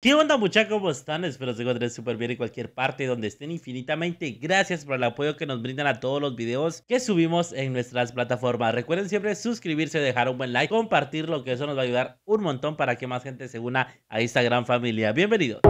¿Qué onda muchachos? ¿Cómo están? Espero se encuentren súper bien en cualquier parte donde estén infinitamente. Gracias por el apoyo que nos brindan a todos los videos que subimos en nuestras plataformas. Recuerden siempre suscribirse, dejar un buen like, compartirlo, que eso nos va a ayudar un montón para que más gente se una a esta gran familia. Bienvenidos.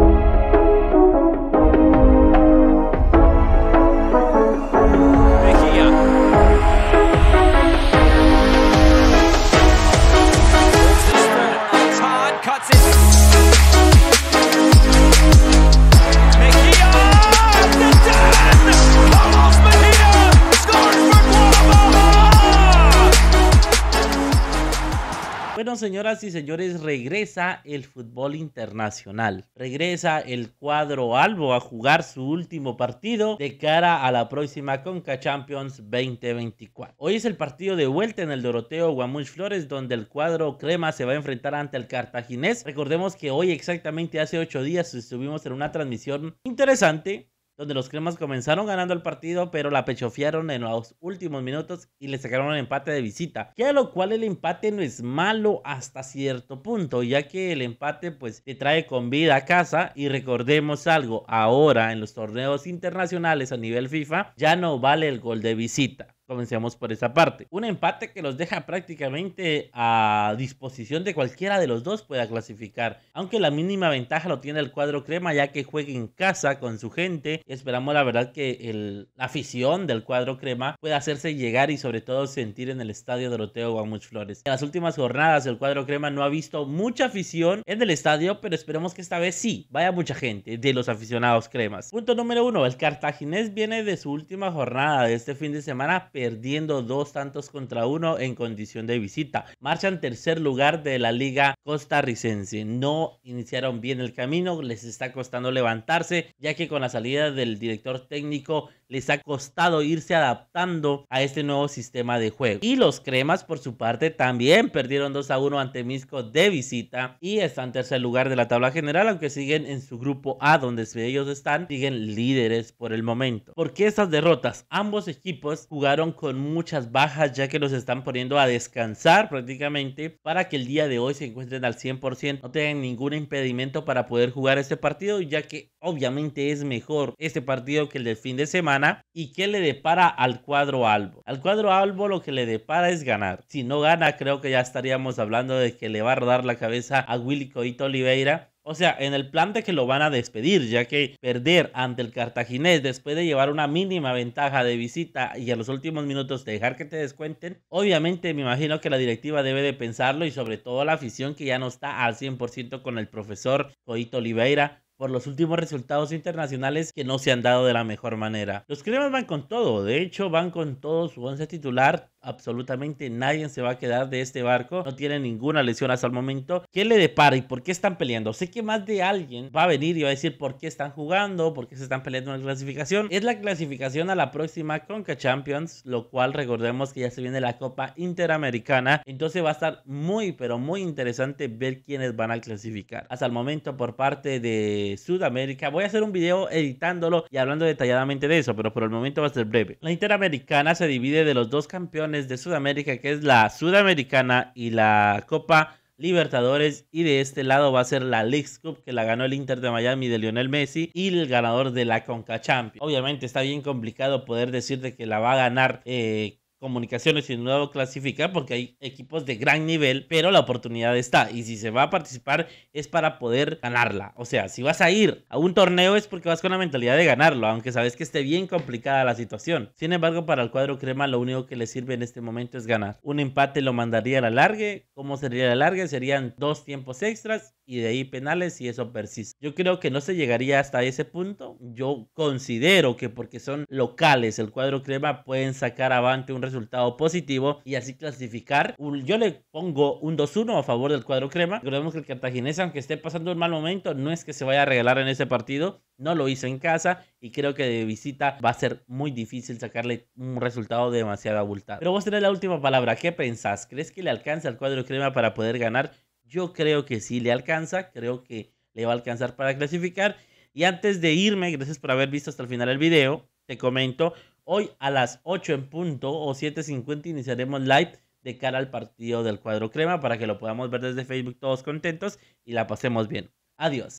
Bueno, señoras y señores, regresa el fútbol internacional. Regresa el cuadro Albo a jugar su último partido de cara a la próxima Conca Champions 2024. Hoy es el partido de vuelta en el Doroteo Guamuch Flores, donde el cuadro Crema se va a enfrentar ante el Cartaginés. Recordemos que hoy, exactamente hace ocho días, estuvimos en una transmisión interesante donde los cremas comenzaron ganando el partido, pero la pechofiaron en los últimos minutos y le sacaron el empate de visita. Que a lo cual el empate no es malo hasta cierto punto, ya que el empate pues te trae con vida a casa y recordemos algo, ahora en los torneos internacionales a nivel FIFA ya no vale el gol de visita. Comencemos por esa parte. Un empate que los deja prácticamente a disposición de cualquiera de los dos pueda clasificar. Aunque la mínima ventaja lo tiene el cuadro crema ya que juega en casa con su gente. Esperamos la verdad que el, la afición del cuadro crema pueda hacerse llegar y sobre todo sentir en el estadio Doroteo Guamuch Flores. En las últimas jornadas el cuadro crema no ha visto mucha afición en el estadio, pero esperemos que esta vez sí vaya mucha gente de los aficionados cremas. Punto número uno, el cartaginés viene de su última jornada de este fin de semana perdiendo dos tantos contra uno en condición de visita. Marchan tercer lugar de la liga costarricense. No iniciaron bien el camino, les está costando levantarse, ya que con la salida del director técnico les ha costado irse adaptando a este nuevo sistema de juego. Y los cremas, por su parte, también perdieron 2 a 1 ante Misco de visita y están en tercer lugar de la tabla general, aunque siguen en su grupo A, donde ellos están, siguen líderes por el momento. ¿Por qué estas derrotas? Ambos equipos jugaron con muchas bajas, ya que los están poniendo a descansar prácticamente para que el día de hoy se encuentren al 100%, no tengan ningún impedimento para poder jugar este partido, ya que obviamente es mejor este partido que el del fin de semana. ¿Y qué le depara al cuadro Albo? Al cuadro Albo lo que le depara es ganar. Si no gana, creo que ya estaríamos hablando de que le va a rodar la cabeza a Willy Coito Oliveira. O sea, en el plan de que lo van a despedir, ya que perder ante el cartaginés después de llevar una mínima ventaja de visita y en los últimos minutos dejar que te descuenten, obviamente me imagino que la directiva debe de pensarlo y sobre todo la afición que ya no está al 100% con el profesor Coito Oliveira por los últimos resultados internacionales que no se han dado de la mejor manera. Los cremas van con todo, de hecho van con todo su once titular, absolutamente nadie se va a quedar de este barco, no tiene ninguna lesión hasta el momento. ¿Qué le depara y por qué están peleando? Sé que más de alguien va a venir y va a decir por qué están jugando, por qué se están peleando en la clasificación. Es la clasificación a la próxima Conca Champions, lo cual recordemos que ya se viene la Copa Interamericana, entonces va a estar muy pero muy interesante ver quiénes van a clasificar. Hasta el momento por parte de Sudamérica. Voy a hacer un video editándolo y hablando detalladamente de eso, pero por el momento va a ser breve. La Interamericana se divide de los dos campeones de Sudamérica, que es la Sudamericana y la Copa Libertadores y de este lado va a ser la Leagues Cup que la ganó el Inter de Miami de Lionel Messi y el ganador de la Conca Champions. Obviamente está bien complicado poder decirte que la va a ganar eh, Comunicaciones sin nuevo clasificar porque hay equipos de gran nivel, pero la oportunidad está. Y si se va a participar es para poder ganarla. O sea, si vas a ir a un torneo es porque vas con la mentalidad de ganarlo, aunque sabes que esté bien complicada la situación. Sin embargo, para el cuadro crema lo único que le sirve en este momento es ganar. Un empate lo mandaría a la largue. ¿Cómo sería la largue? Serían dos tiempos extras y de ahí penales y eso persiste. Yo creo que no se llegaría hasta ese punto. Yo considero que porque son locales, el cuadro crema pueden sacar avante un resultado positivo y así clasificar. Yo le pongo un 2-1 a favor del cuadro crema. Recordemos que el cartaginés, aunque esté pasando un mal momento, no es que se vaya a regalar en ese partido. No lo hizo en casa y creo que de visita va a ser muy difícil sacarle un resultado demasiado abultado. Pero vos tenés la última palabra. ¿Qué pensás? ¿Crees que le alcanza al cuadro crema para poder ganar? Yo creo que sí le alcanza. Creo que le va a alcanzar para clasificar. Y antes de irme, gracias por haber visto hasta el final el video, te comento Hoy a las 8 en punto o 7.50 iniciaremos live de cara al partido del cuadro crema para que lo podamos ver desde Facebook todos contentos y la pasemos bien. Adiós.